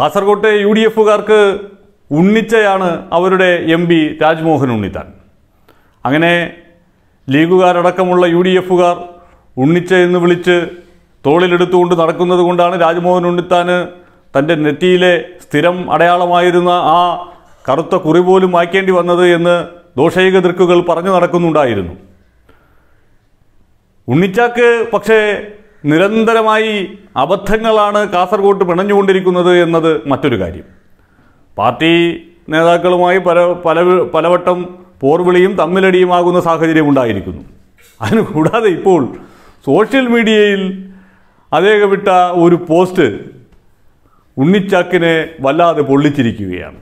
കാസർകോട്ടെ U D എഫുകാർക്ക് ഉണ്ണിച്ചയാണ് അവരുടെ M P Rajmohan Unnithan അങ്ങനെ ലീഗുകാരടക്കമുള്ള യു ഡി എഫുകാർ ഉണ്ണിച്ച എന്ന് വിളിച്ച് തോളിലെടുത്തുകൊണ്ട് നടക്കുന്നത് കൊണ്ടാണ് രാജ്മോഹൻ ഉണ്ണിത്താന് തൻ്റെ നെറ്റിയിലെ സ്ഥിരം അടയാളമായിരുന്ന ആ കറുത്ത കുറി പോലും മായ്ക്കേണ്ടി വന്നത് എന്ന് ദോഷൈക ദൃക്കുകൾ പറഞ്ഞു നടക്കുന്നുണ്ടായിരുന്നു ഉണ്ണിച്ചാക്ക് പക്ഷേ നിരന്തരമായി അബദ്ധങ്ങളാണ് കാസർഗോട്ട് പിണഞ്ഞുകൊണ്ടിരിക്കുന്നത് എന്നത് മറ്റൊരു കാര്യം പാർട്ടി നേതാക്കളുമായി പല പല പലവട്ടം പോർവിളിയും തമ്മിലടിയുമാകുന്ന സാഹചര്യം ഉണ്ടായിരിക്കുന്നു അതിനുകൂടാതെ ഇപ്പോൾ സോഷ്യൽ മീഡിയയിൽ അദ്ദേഹം വിട്ട ഒരു പോസ്റ്റ് ഉണ്ണിച്ചാക്കിനെ വല്ലാതെ പൊള്ളിച്ചിരിക്കുകയാണ്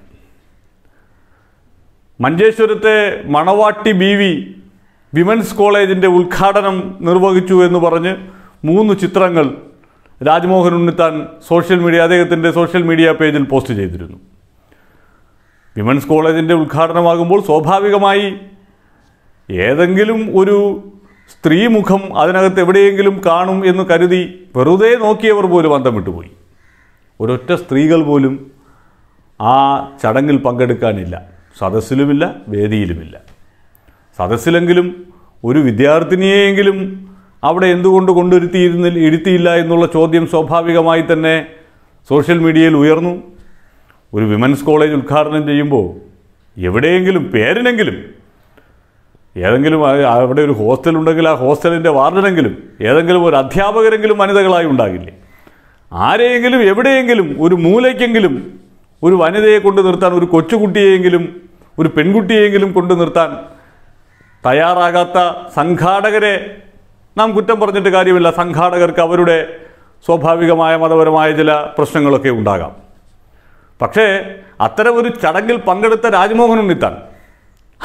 മഞ്ചേശ്വരത്തെ മണവാട്ടി ബി വി വിമൻസ് കോളേജിൻ്റെ ഉദ്ഘാടനം നിർവഹിച്ചു എന്ന് പറഞ്ഞ് മൂന്ന് ചിത്രങ്ങൾ രാജ്മോഹൻ ഉണ്ണിത്താൻ സോഷ്യൽ മീഡിയ അദ്ദേഹത്തിൻ്റെ സോഷ്യൽ മീഡിയ പേജിൽ പോസ്റ്റ് ചെയ്തിരുന്നു വിമൻസ് കോളേജിൻ്റെ ഉദ്ഘാടനമാകുമ്പോൾ സ്വാഭാവികമായി ഏതെങ്കിലും ഒരു സ്ത്രീമുഖം അതിനകത്ത് എവിടെയെങ്കിലും കാണും എന്ന് കരുതി വെറുതെ നോക്കിയവർ പോലും അന്തം വിട്ടുപോയി ഒരൊറ്റ സ്ത്രീകൾ പോലും ആ ചടങ്ങിൽ പങ്കെടുക്കാനില്ല സദസ്സിലുമില്ല വേദിയിലുമില്ല സദസ്സിലെങ്കിലും ഒരു വിദ്യാർത്ഥിനിയെയെങ്കിലും അവിടെ എന്തുകൊണ്ട് കൊണ്ടുവരുത്തിയിരുന്ന ഇരുത്തിയില്ല എന്നുള്ള ചോദ്യം സ്വാഭാവികമായി തന്നെ സോഷ്യൽ മീഡിയയിൽ ഉയർന്നു ഒരു വിമൻസ് കോളേജ് ഉദ്ഘാടനം ചെയ്യുമ്പോൾ എവിടെയെങ്കിലും പേരിനെങ്കിലും ഏതെങ്കിലും അവിടെ ഒരു ഹോസ്റ്റൽ ഉണ്ടെങ്കിൽ ആ ഹോസ്റ്റലിൻ്റെ വാർഡനെങ്കിലും ഏതെങ്കിലും ഒരു അധ്യാപകരെങ്കിലും വനിതകളായി ഉണ്ടാകില്ലേ ആരെയെങ്കിലും എവിടെയെങ്കിലും ഒരു മൂലയ്ക്കെങ്കിലും ഒരു വനിതയെ കൊണ്ട് നിർത്താൻ ഒരു കൊച്ചുകുട്ടിയെങ്കിലും ഒരു പെൺകുട്ടിയെങ്കിലും കൊണ്ട് നിർത്താൻ തയ്യാറാകാത്ത സംഘാടകരെ നാം കുറ്റം പറഞ്ഞിട്ട് കാര്യമില്ല സംഘാടകർക്ക് അവരുടെ സ്വാഭാവികമായ മതപരമായ ചില പ്രശ്നങ്ങളൊക്കെ ഉണ്ടാകാം പക്ഷേ അത്തരം ഒരു ചടങ്ങിൽ പങ്കെടുത്ത രാജ്മോഹൻ ഉണ്ണിത്താൻ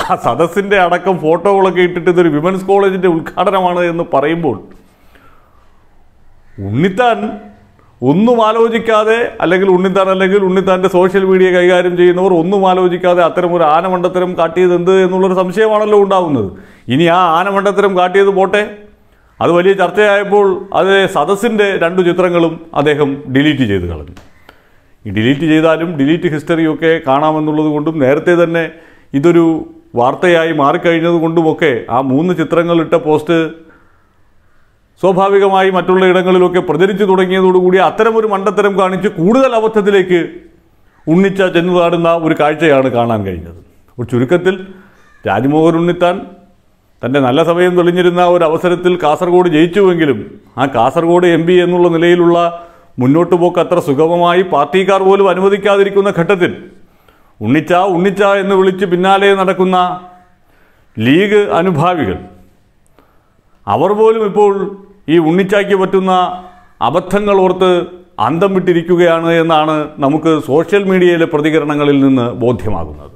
ആ സദസ്സിൻ്റെ അടക്കം ഫോട്ടോകളൊക്കെ ഇട്ടിട്ട് ഇതൊരു വിമൻസ് കോളേജിൻ്റെ ഉദ്ഘാടനമാണ് എന്ന് പറയുമ്പോൾ ഉണ്ണിത്താൻ ഒന്നും ആലോചിക്കാതെ അല്ലെങ്കിൽ ഉണ്ണിത്താൻ അല്ലെങ്കിൽ ഉണ്ണിത്താൻ്റെ സോഷ്യൽ മീഡിയ കൈകാര്യം ചെയ്യുന്നവർ ഒന്നും ആലോചിക്കാതെ അത്തരം ഒരു ആനമണ്ഡത്തരം കാട്ടിയത് എന്ത് എന്നുള്ളൊരു സംശയമാണല്ലോ ഉണ്ടാകുന്നത് ഇനി ആ ആനമണ്ഡത്തരം കാട്ടിയത് പോട്ടെ അത് വലിയ ചർച്ചയായപ്പോൾ അത് സദസ്സിൻ്റെ രണ്ട് ചിത്രങ്ങളും അദ്ദേഹം ഡിലീറ്റ് ചെയ്ത് കളഞ്ഞു ഈ ഡിലീറ്റ് ചെയ്താലും ഡിലീറ്റ് ഹിസ്റ്ററിയൊക്കെ കാണാമെന്നുള്ളത് കൊണ്ടും നേരത്തെ തന്നെ ഇതൊരു വാർത്തയായി മാറിക്കഴിഞ്ഞത് കൊണ്ടുമൊക്കെ ആ മൂന്ന് ചിത്രങ്ങളിട്ട പോസ്റ്റ് സ്വാഭാവികമായി മറ്റുള്ള ഇടങ്ങളിലൊക്കെ പ്രചരിച്ചു തുടങ്ങിയതോടുകൂടി അത്തരമൊരു മണ്ടത്തരം കാണിച്ച് കൂടുതൽ അബദ്ധത്തിലേക്ക് ഉണ്ണിച്ച ചെന്നു ഒരു കാഴ്ചയാണ് കാണാൻ കഴിഞ്ഞത് ഒരു ചുരുക്കത്തിൽ രാജ്മോഹൻ ഉണ്ണിത്താൻ തൻ്റെ നല്ല സമയം തെളിഞ്ഞിരുന്ന ഒരു അവസരത്തിൽ കാസർഗോഡ് ജയിച്ചുവെങ്കിലും ആ കാസർഗോഡ് എം എന്നുള്ള നിലയിലുള്ള മുന്നോട്ട് പോക്ക് അത്ര സുഗമമായി പാർട്ടിക്കാർ പോലും അനുവദിക്കാതിരിക്കുന്ന ഘട്ടത്തിൽ ഉണ്ണിച്ച ഉണ്ണിച്ച എന്ന് വിളിച്ച് പിന്നാലെ നടക്കുന്ന ലീഗ് അനുഭാവികൾ അവർ പോലും ഇപ്പോൾ ഈ ഉണ്ണിച്ചയ്ക്ക് പറ്റുന്ന അബദ്ധങ്ങൾ ഓർത്ത് അന്തം വിട്ടിരിക്കുകയാണ് എന്നാണ് നമുക്ക് സോഷ്യൽ മീഡിയയിലെ പ്രതികരണങ്ങളിൽ നിന്ന് ബോധ്യമാകുന്നത്